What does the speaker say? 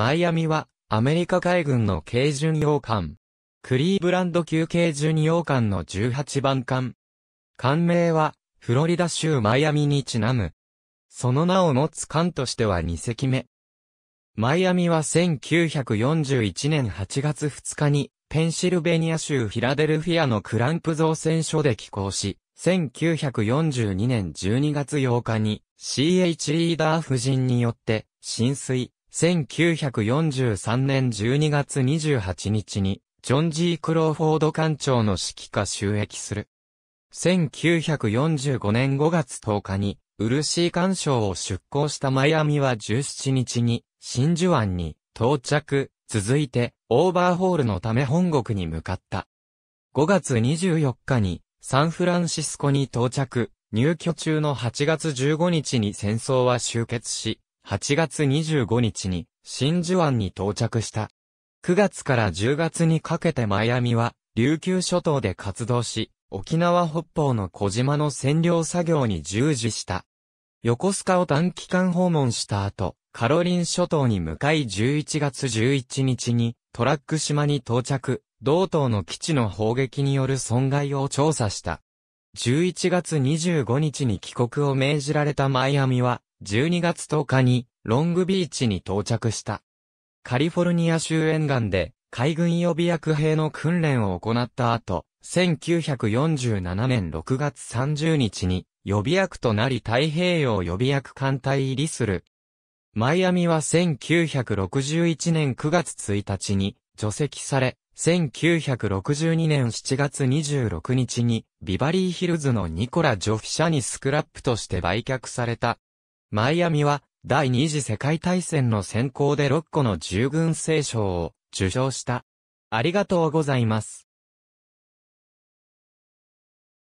マイアミは、アメリカ海軍の軽巡洋艦。クリーブランド級軽巡洋艦の18番艦。艦名は、フロリダ州マイアミにちなむ。その名を持つ艦としては2隻目。マイアミは1941年8月2日に、ペンシルベニア州フィラデルフィアのクランプ造船所で寄港し、1942年12月8日に CH リーダー夫人によって浸水、1943年12月28日に、ジョン・ジー・クローフォード艦長の指揮下収益する。1945年5月10日に、ウルシー艦長を出港したマイアミは17日に、真珠湾に到着、続いて、オーバーホールのため本国に向かった。5月24日に、サンフランシスコに到着、入居中の8月15日に戦争は終結し、8月25日に真珠湾に到着した。9月から10月にかけてマイアミは琉球諸島で活動し、沖縄北方の小島の占領作業に従事した。横須賀を短期間訪問した後、カロリン諸島に向かい11月11日にトラック島に到着、同島の基地の砲撃による損害を調査した。11月25日に帰国を命じられたマイアミは、12月10日にロングビーチに到着した。カリフォルニア州沿岸で海軍予備役兵の訓練を行った後、1947年6月30日に予備役となり太平洋予備役艦隊入りする。マイアミは1961年9月1日に除籍され、1962年7月26日にビバリーヒルズのニコラ・ジョフィシャにスクラップとして売却された。マイアミは、第二次世界大戦の先行で6個の従軍聖賞を受賞した。ありがとうございます。